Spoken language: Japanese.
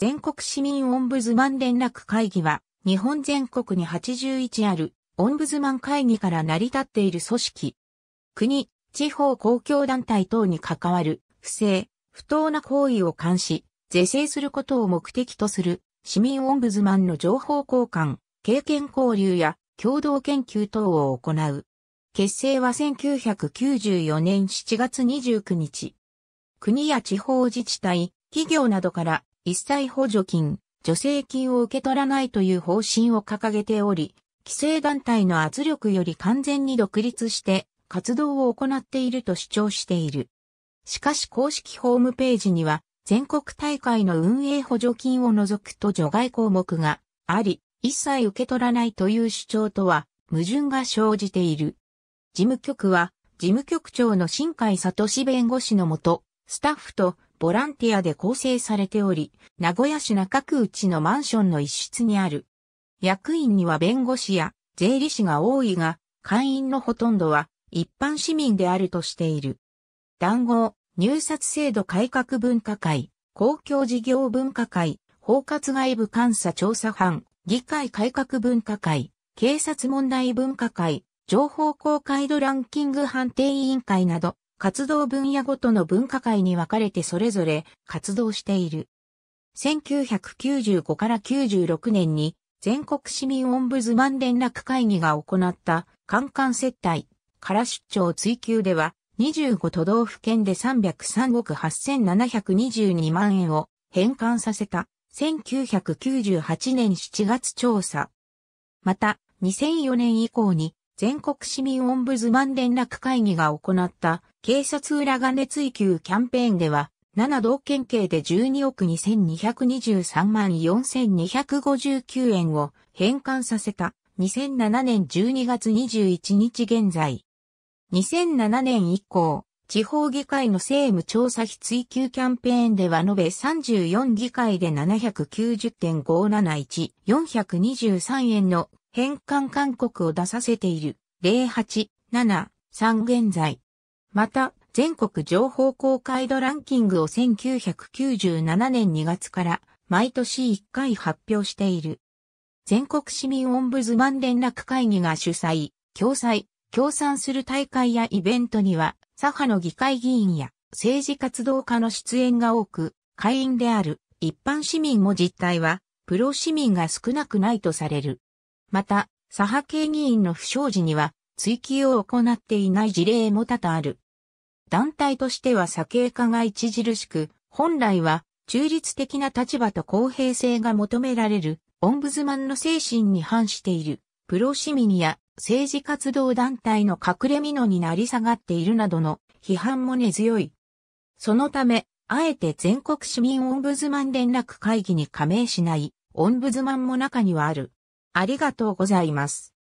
全国市民オンブズマン連絡会議は、日本全国に81ある、オンブズマン会議から成り立っている組織。国、地方公共団体等に関わる、不正、不当な行為を監視、是正することを目的とする、市民オンブズマンの情報交換、経験交流や共同研究等を行う。結成は1994年7月29日。国や地方自治体、企業などから一切補助金、助成金を受け取らないという方針を掲げており、規制団体の圧力より完全に独立して活動を行っていると主張している。しかし公式ホームページには、全国大会の運営補助金を除くと除外項目があり、一切受け取らないという主張とは矛盾が生じている。事務局は、事務局長の新海聡弁護士のもと、スタッフとボランティアで構成されており、名古屋市中区内のマンションの一室にある。役員には弁護士や税理士が多いが、会員のほとんどは一般市民であるとしている。談合、入札制度改革分科会、公共事業分科会、包括外部監査調査班、議会改革分科会、警察問題分科会、情報公開度ランキング判定委員会など、活動分野ごとの分科会に分かれてそれぞれ活動している。1995から96年に全国市民オンブズマン連絡会議が行った官官接待から出張追求では25都道府県で303億8722万円を返還させた1998年7月調査。また2004年以降に全国市民オンブズマン連絡会議が行った警察裏金追及キャンペーンでは、7道県警で12億2223万4259円を返還させた2007年12月21日現在。2007年以降、地方議会の政務調査費追及キャンペーンでは延べ34議会で790.571、423円の返還勧告を出させている08、7、3現在。また、全国情報公開度ランキングを1997年2月から毎年1回発表している。全国市民オンブズマン連絡会議が主催、共催、協賛する大会やイベントには、左派の議会議員や政治活動家の出演が多く、会員である一般市民も実態は、プロ市民が少なくないとされる。また、左派系議員の不祥事には追及を行っていない事例も多々ある。団体としては左傾化が著しく、本来は中立的な立場と公平性が求められるオンブズマンの精神に反している、プロ市民や政治活動団体の隠れ蓑になり下がっているなどの批判も根強い。そのため、あえて全国市民オンブズマン連絡会議に加盟しない、オンブズマンも中にはある。ありがとうございます。